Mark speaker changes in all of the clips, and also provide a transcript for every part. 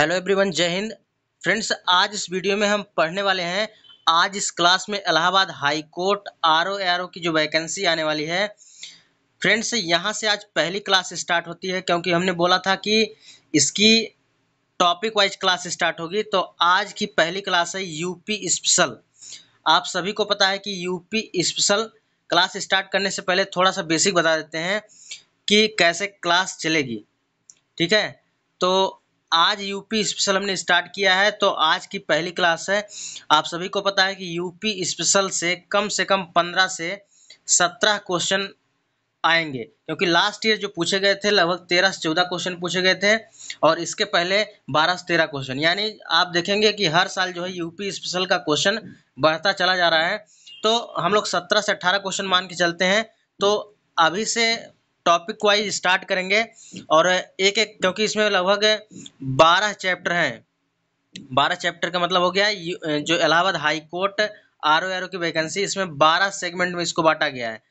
Speaker 1: hello everyone जय Hind friends आज इस वीडियो में हम पढ़ने वाले हैं आज इस क्लास में Allahabad high court R O R O की जो वैकेंसी आने वाली है फ्रेंड्स यहाँ से आज पहली क्लास स्टार्ट होती है क्योंकि हमने बोला था कि इसकी टॉपिक वाइज क्लास स्टार्ट होगी तो आज की पहली क्लास है यूपी स्पेशल आप सभी को पता है कि यूपी स्पेशल क्लास स्टार्ट करने से पहले थोड़ा सा बेसिक बता देते हैं कि कैसे क्लास चलेगी ठीक है तो आज यूपी स्पेशल हमने स्टार्ट किया है तो आज की पहली क्लास है आप सभी को पता है कि यूपी स्पेशल से कम से कम पंद्रह से सत्रह क्वेश्चन आएंगे क्योंकि लास्ट ईयर जो पूछे गए थे लगभग तेरह से चौदह क्वेश्चन पूछे गए थे और इसके पहले बारह से तेरह क्वेश्चन यानी आप देखेंगे कि हर साल जो है यूपी स्पेशल का क्वेश्चन बढ़ता चला जा रहा है तो हम लोग सत्रह से अट्ठारह क्वेश्चन मान के चलते हैं तो अभी से टॉपिक वाइज स्टार्ट करेंगे और एक एक क्योंकि इसमें लगभग बारह चैप्टर हैं बारह चैप्टर का मतलब हो गया जो Allahabad high court R O R O की वैकेंसी इसमें बारह सेगमेंट में इसको बांटा गया है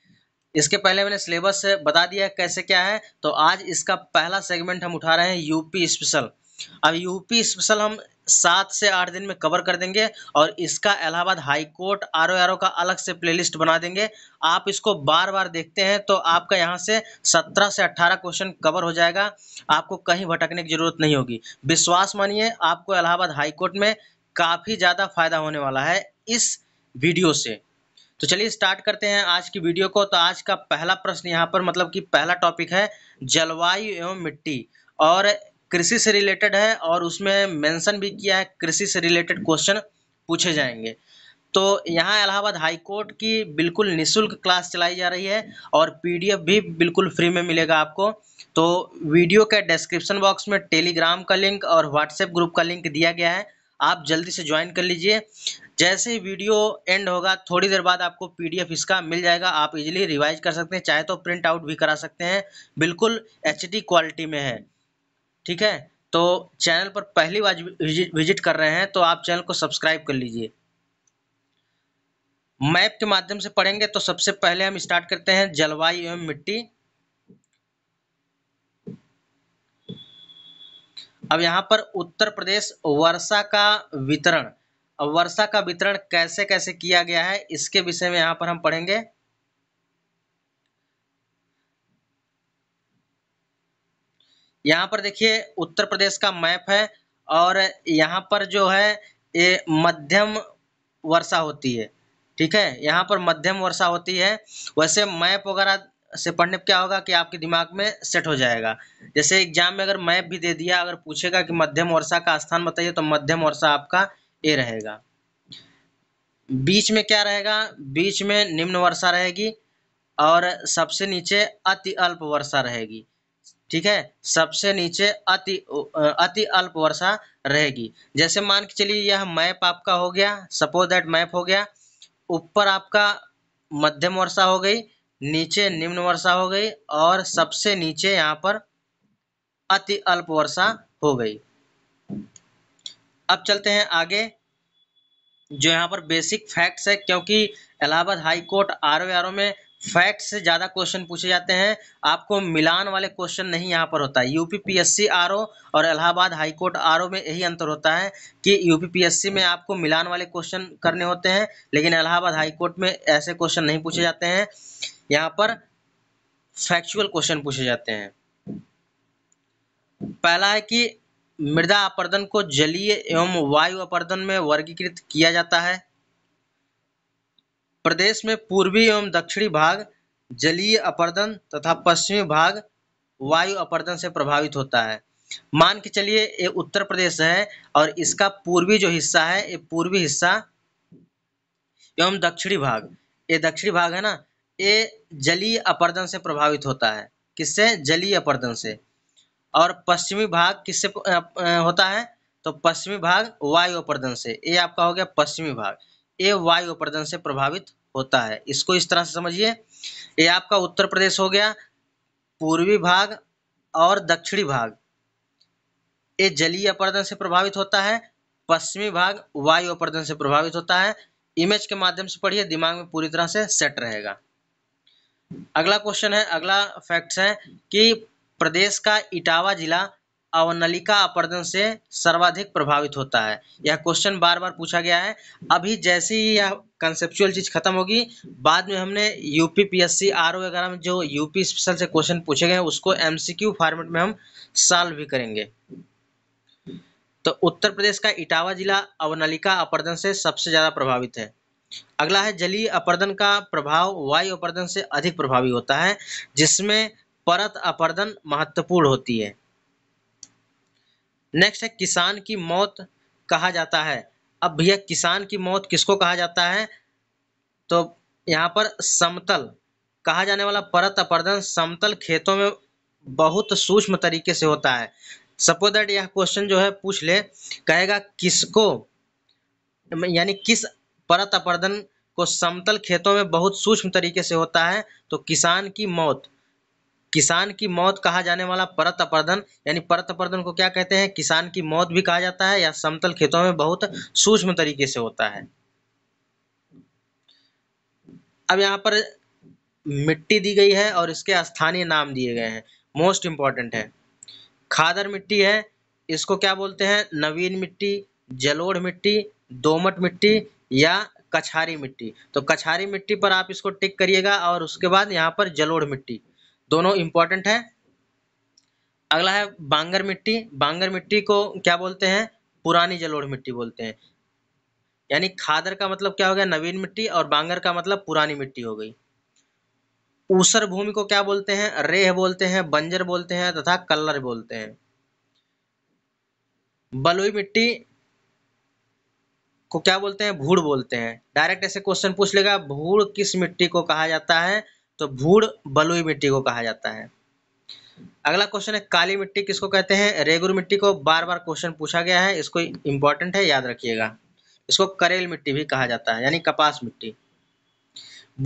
Speaker 1: इसके पहले मैंने सिलेबस बता दिया कैसे क्या है तो आज इसका पहला सेगमेंट हम उठा रहे हैं यूपी स्पेशल अब यूपी स्पेशल हम सात से आठ दिन में कवर कर देंगे और इसका इलाहाबाद हाईकोर्ट आर ओ का अलग से प्लेलिस्ट बना देंगे आप इसको बार बार देखते हैं तो आपका यहाँ से सत्रह से अट्ठारह क्वेश्चन कवर हो जाएगा आपको कहीं भटकने की जरूरत नहीं होगी विश्वास मानिए आपको इलाहाबाद हाईकोर्ट में काफ़ी ज़्यादा फायदा होने वाला है इस वीडियो से तो चलिए स्टार्ट करते हैं आज की वीडियो को तो आज का पहला प्रश्न यहाँ पर मतलब कि पहला टॉपिक है जलवायु एवं मिट्टी और कृषि से रिलेटेड है और उसमें मेंशन भी किया है कृषि से रिलेटेड क्वेश्चन पूछे जाएंगे तो यहाँ इलाहाबाद हाई कोर्ट की बिल्कुल निशुल्क क्लास चलाई जा रही है और पीडीएफ भी बिल्कुल फ्री में मिलेगा आपको तो वीडियो के डिस्क्रिप्शन बॉक्स में टेलीग्राम का लिंक और व्हाट्सएप ग्रुप का लिंक दिया गया है आप जल्दी से ज्वाइन कर लीजिए जैसे ही वीडियो एंड होगा थोड़ी देर बाद आपको पीडीएफ इसका मिल जाएगा आप इजीली रिवाइज कर सकते हैं चाहे तो प्रिंट आउट भी करा सकते हैं बिल्कुल एचडी क्वालिटी में है ठीक है तो चैनल पर पहली बार विजिट कर रहे हैं तो आप चैनल को सब्सक्राइब कर लीजिए मैप के माध्यम से पढ़ेंगे तो सबसे पहले हम स्टार्ट करते हैं जलवायु एवं मिट्टी अब यहाँ पर उत्तर प्रदेश वर्षा का वितरण अब वर्षा का वितरण कैसे कैसे किया गया है इसके विषय में यहाँ पर हम पढ़ेंगे यहाँ पर देखिए उत्तर प्रदेश का मैप है और यहाँ पर जो है ये मध्यम वर्षा होती है ठीक है यहाँ पर मध्यम वर्षा होती है वैसे मैप वगैरह से पढ़ने पर क्या होगा कि आपके दिमाग में सेट हो जाएगा जैसे एग्जाम में अगर मैप भी दे दिया अगर पूछेगा कि मध्यम वर्षा का स्थान बताइए तो मध्यम वर्षा आपका ए रहेगा बीच में क्या रहेगा बीच में निम्न वर्षा रहेगी और सबसे नीचे अति अल्प वर्षा रहेगी ठीक है सबसे नीचे अति अति अल्प वर्षा रहेगी जैसे मान के चलिए यह मैप आपका हो गया सपोज दैट मैप हो गया ऊपर आपका मध्यम वर्षा हो गई नीचे निम्न वर्षा हो गई और सबसे नीचे यहाँ पर अति अल्प वर्षा हो गई अब चलते हैं आगे जो यहाँ पर बेसिक फैक्ट्स है क्योंकि Allahabad high court RO RO में फैक्ट से ज़्यादा क्वेश्चन पूछे जाते हैं आपको मिलान वाले क्वेश्चन नहीं यहाँ पर होता है यूपी आर और इलाहाबाद हाईकोर्ट ओ में यही अंतर होता है कि यूपी पीएससी में आपको मिलान वाले क्वेश्चन करने होते हैं लेकिन इलाहाबाद हाईकोर्ट में ऐसे क्वेश्चन नहीं पूछे जाते हैं यहाँ पर फैक्चुअल क्वेश्चन पूछे जाते हैं पहला है कि मृदा अपर्दन को जलीय एवं वायु अपर्दन में वर्गीकृत किया जाता है प्रदेश में पूर्वी एवं दक्षिणी भाग जलीय अपर्दन तथा पश्चिमी भाग वायु अपर्दन से प्रभावित होता है मान के चलिए ये उत्तर प्रदेश है और इसका पूर्वी जो हिस्सा है ये पूर्वी हिस्सा एवं दक्षिणी भाग ये दक्षिणी भाग है ना ये जलीय अपर्दन से प्रभावित होता है किससे जलीय अपर्दन से और पश्चिमी भाग किससे होता है तो पश्चिमी भाग वायु अपर्दन से ये आपका हो गया पश्चिमी भाग ये वायु अपर्दन से प्रभावित होता है इसको इस तरह से समझिए ये आपका उत्तर प्रदेश हो गया पूर्वी भाग और दक्षिणी भाग ये जलीय अपर्दन से प्रभावित होता है पश्चिमी भाग वायु अपर्दन से प्रभावित होता है इमेज के माध्यम से पढ़िए दिमाग में पूरी तरह से सेट रहेगा अगला क्वेश्चन है अगला फैक्ट्स है कि प्रदेश का इटावा जिला अवनलिका अपर्दन से सर्वाधिक प्रभावित होता है यह क्वेश्चन बार बार पूछा गया है अभी जैसे ही यह कंसेप्चुअल चीज़ खत्म होगी बाद में हमने UP P S C R O वगैरह में जो यूपी स्पेशल से क्वेश्चन पूछे गए उसको एम सी क्यू फॉर्मेट में हम सॉल्व भी करेंगे तो उत्तर प्रदेश का इटावा जिला अवनलिका अपर्दन से सबसे ज़्यादा प्रभावित है अगला है जलीय अपर्दन का प्रभाव वायु अपर्दन से अधिक प्रभावी होता है जिसमें परत अपर्दन महत्वपूर्ण होती है नेक्स्ट है किसान की मौत कहा जाता है अब भैया किसान की मौत किसको कहा जाता है तो यहाँ पर समतल कहा जाने वाला परत अपर्दन समतल खेतों में बहुत सूक्ष्म तरीके से होता है सपोज दैट यह क्वेश्चन जो है पूछ ले कहेगा किसको यानी किस परत अपर्दन को समतल खेतों में बहुत सूक्ष्म तरीके से होता है तो किसान की मौत किसान की मौत कहा जाने वाला परत अपर्दन यानी परत अपर्दन को क्या कहते हैं किसान की मौत भी कहा जाता है या समतल खेतों में बहुत सूक्ष्म तरीके से होता है अब यहाँ पर मिट्टी दी गई है और इसके स्थानीय नाम दिए गए हैं मोस्ट इम्पॉर्टेंट है खादर मिट्टी है इसको क्या बोलते हैं नवीन मिट्टी जलोढ़ मिट्टी दोमट मिट्टी या कछारी मिट्टी तो कछारी मिट्टी पर आप इसको टिक करिएगा और उसके बाद यहाँ पर जलोढ़ मिट्टी दोनों इंपॉर्टेंट है अगला है बांगर मिट्टी बांगर मिट्टी को क्या बोलते हैं पुरानी जलोढ़ मिट्टी बोलते हैं यानी खादर का मतलब क्या हो गया नवीन मिट्टी और बांगर का मतलब पुरानी मिट्टी हो गई ऊसर भूमि को क्या बोलते हैं रेह बोलते हैं बंजर बोलते हैं तथा कल्लर बोलते हैं बलुई मिट्टी को क्या बोलते हैं भूड़ बोलते हैं डायरेक्ट ऐसे क्वेश्चन पूछ लेगा भूड़ किस मिट्टी को कहा जाता है तो भूड़ बलुई मिट्टी को कहा जाता है अगला क्वेश्चन है काली मिट्टी किसको कहते हैं रेगुर मिट्टी को बार बार क्वेश्चन पूछा गया है इसको इंपॉर्टेंट है याद रखिएगा इसको करेल मिट्टी भी कहा जाता है यानी कपास मिट्टी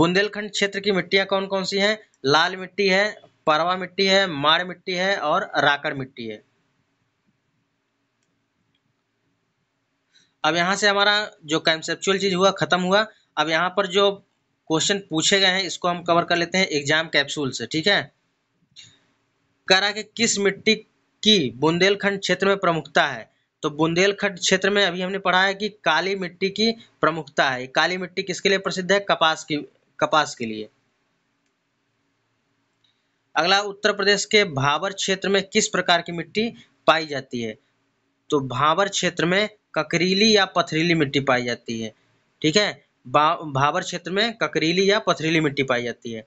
Speaker 1: बुंदेलखंड क्षेत्र की मिट्टियां कौन कौन सी हैं लाल मिट्टी है परवा मिट्टी है माड़ मिट्टी है और राकड़ मिट्टी है अब यहां से हमारा जो कंसेप्चुअल चीज हुआ खत्म हुआ अब यहां पर जो क्वेश्चन पूछे गए हैं इसको हम कवर कर लेते हैं एग्जाम कैप्सूल से ठीक है करा के किस मिट्टी की बुंदेलखंड क्षेत्र में प्रमुखता है तो बुंदेलखंड क्षेत्र में अभी हमने पढ़ा है कि काली मिट्टी की प्रमुखता है काली मिट्टी किसके लिए प्रसिद्ध है कपास की कपास के लिए अगला उत्तर प्रदेश के भावर क्षेत्र में किस प्रकार की मिट्टी पाई जाती है तो भावर क्षेत्र में ककरीली या पथरीली मिट्टी पाई जाती है ठीक है भावर क्षेत्र में ककरीली या पथरीली मिट्टी पाई जाती है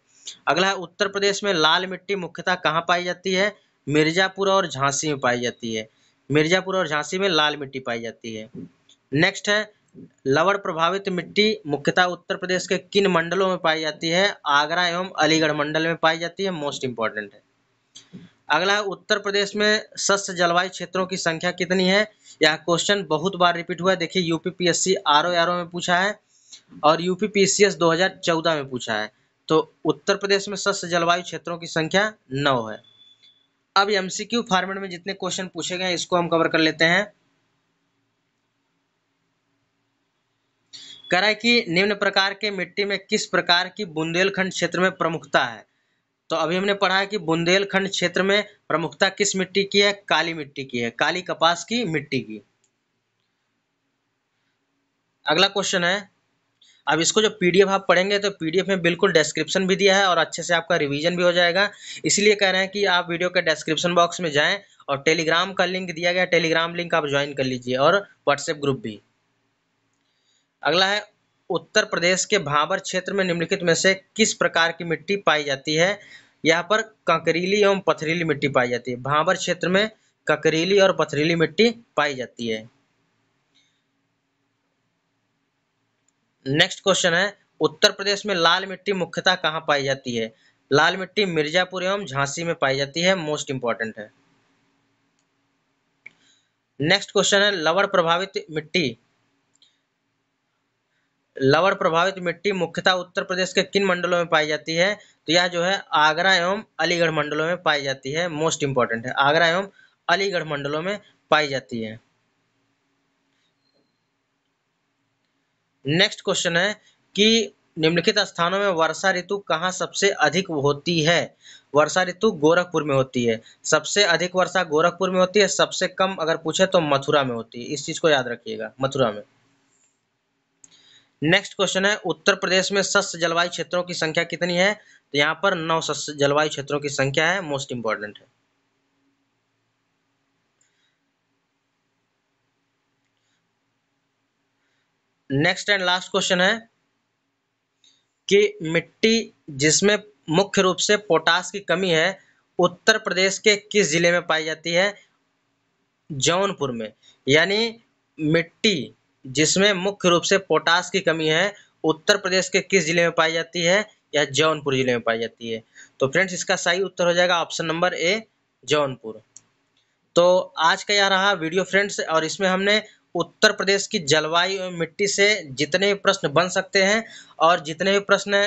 Speaker 1: अगला है उत्तर प्रदेश में लाल मिट्टी मुख्यतः कहाँ पाई जाती है मिर्जापुर और झांसी में पाई जाती है मिर्जापुर और झांसी में लाल मिट्टी पाई जाती है नेक्स्ट है लवड़ प्रभावित मिट्टी मुख्यतः उत्तर प्रदेश के किन मंडलों में पाई जाती है आगरा एवं अलीगढ़ मंडल में पाई जाती है मोस्ट इंपॉर्टेंट है अगला है उत्तर प्रदेश में सस्त जलवायु क्षेत्रों की संख्या कितनी है यह क्वेश्चन बहुत बार रिपीट हुआ है देखिए यूपीपीएससी आर ओ में पूछा है और यूपी पीसीएस 2014 में पूछा है तो उत्तर प्रदेश में सस्त जलवायु क्षेत्रों की संख्या नौ है अब एमसीक्यू फॉर्मेट में जितने क्वेश्चन पूछे गए इसको हम कवर कर लेते हैं कह रहा है कि निम्न प्रकार के मिट्टी में किस प्रकार की बुंदेलखंड क्षेत्र में प्रमुखता है तो अभी हमने पढ़ा है कि बुंदेलखंड क्षेत्र में प्रमुखता किस मिट्टी की है काली मिट्टी की है काली कपास की मिट्टी की अगला क्वेश्चन है अब इसको जो पीडीएफ आप पढ़ेंगे तो पीडीएफ में बिल्कुल डिस्क्रिप्शन भी दिया है और अच्छे से आपका रिवीजन भी हो जाएगा इसलिए कह रहे हैं कि आप वीडियो के डिस्क्रिप्शन बॉक्स में जाएं और टेलीग्राम का लिंक दिया गया टेलीग्राम लिंक आप ज्वाइन कर लीजिए और व्हाट्सएप ग्रुप भी अगला है उत्तर प्रदेश के भाबर क्षेत्र में निम्नलिखित में से किस प्रकार की मिट्टी पाई जाती है यहाँ पर ककरीली एवं पथरीली मिट्टी पाई जाती है भाबर क्षेत्र में ककरीली और पथरीली मिट्टी पाई जाती है नेक्स्ट क्वेश्चन है उत्तर प्रदेश में लाल मिट्टी मुख्यतः कहाँ पाई जाती है लाल मिट्टी मिर्जापुर एवं झांसी में पाई जाती है मोस्ट इंपॉर्टेंट है नेक्स्ट क्वेश्चन है लवड़ प्रभावित मिट्टी लवड़ प्रभावित मिट्टी मुख्यतः उत्तर प्रदेश के किन मंडलों में पाई जाती है तो यह जो है आगरा एवं अलीगढ़ मंडलों में पाई जाती है मोस्ट इंपॉर्टेंट है आगरा एवं अलीगढ़ मंडलों में पाई जाती है नेक्स्ट क्वेश्चन है कि निम्नलिखित स्थानों में वर्षा ऋतु कहाँ सबसे अधिक होती है वर्षा ऋतु गोरखपुर में होती है सबसे अधिक वर्षा गोरखपुर में होती है सबसे कम अगर पूछे तो मथुरा में होती है इस चीज को याद रखिएगा मथुरा में नेक्स्ट क्वेश्चन है उत्तर प्रदेश में सस्त जलवायु क्षेत्रों की संख्या कितनी है तो यहाँ पर नौ सस्त जलवायु क्षेत्रों की संख्या है मोस्ट इंपॉर्टेंट है नेक्स्ट एंड लास्ट क्वेश्चन है कि मिट्टी जिसमें मुख्य रूप से पोटास की कमी है उत्तर प्रदेश के किस जिले में पाई जाती है जौनपुर में यानी मिट्टी जिसमें मुख्य रूप से पोटास की कमी है उत्तर प्रदेश के किस जिले में पाई जाती है या जौनपुर जिले में पाई जाती है तो फ्रेंड्स इसका सही उत्तर हो जाएगा ऑप्शन नंबर ए जौनपुर तो आज का यह रहा वीडियो फ्रेंड्स और इसमें हमने उत्तर प्रदेश की जलवायु एवं मिट्टी से जितने भी प्रश्न बन सकते हैं और जितने भी प्रश्न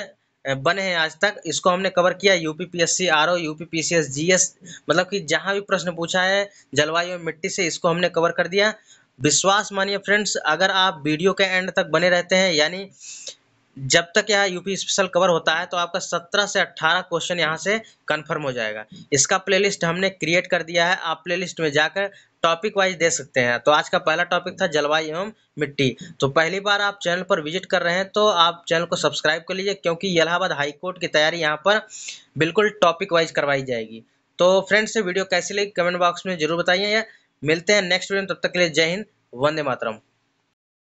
Speaker 1: बने हैं आज तक इसको हमने कवर किया U P S C R O P P C S G S मतलब कि जहाँ भी प्रश्न पूछा है जलवायु एवं मिट्टी से इसको हमने कवर कर दिया विश्वास मानिए फ्रेंड्स अगर आप वीडियो के एंड तक बने रहते हैं यानी जब तक यहाँ यूपी स्पेशल कवर होता है तो आपका 17 से 18 क्वेश्चन यहाँ से कंफर्म हो जाएगा इसका प्लेलिस्ट हमने क्रिएट कर दिया है आप प्लेलिस्ट में जाकर टॉपिक वाइज दे सकते हैं तो आज का पहला टॉपिक था जलवायु एवं मिट्टी तो पहली बार आप चैनल पर विजिट कर रहे हैं तो आप चैनल को सब्सक्राइब कर लीजिए क्योंकि इलाहाबाद हाईकोर्ट की तैयारी यहाँ पर बिल्कुल टॉपिक वाइज करवाई जाएगी तो फ्रेंड्स से वीडियो कैसी लगी कमेंट बॉक्स में जरूर बताइए मिलते हैं नेक्स्ट वीडियो में तब तक के लिए जय हिंद वंदे मातरम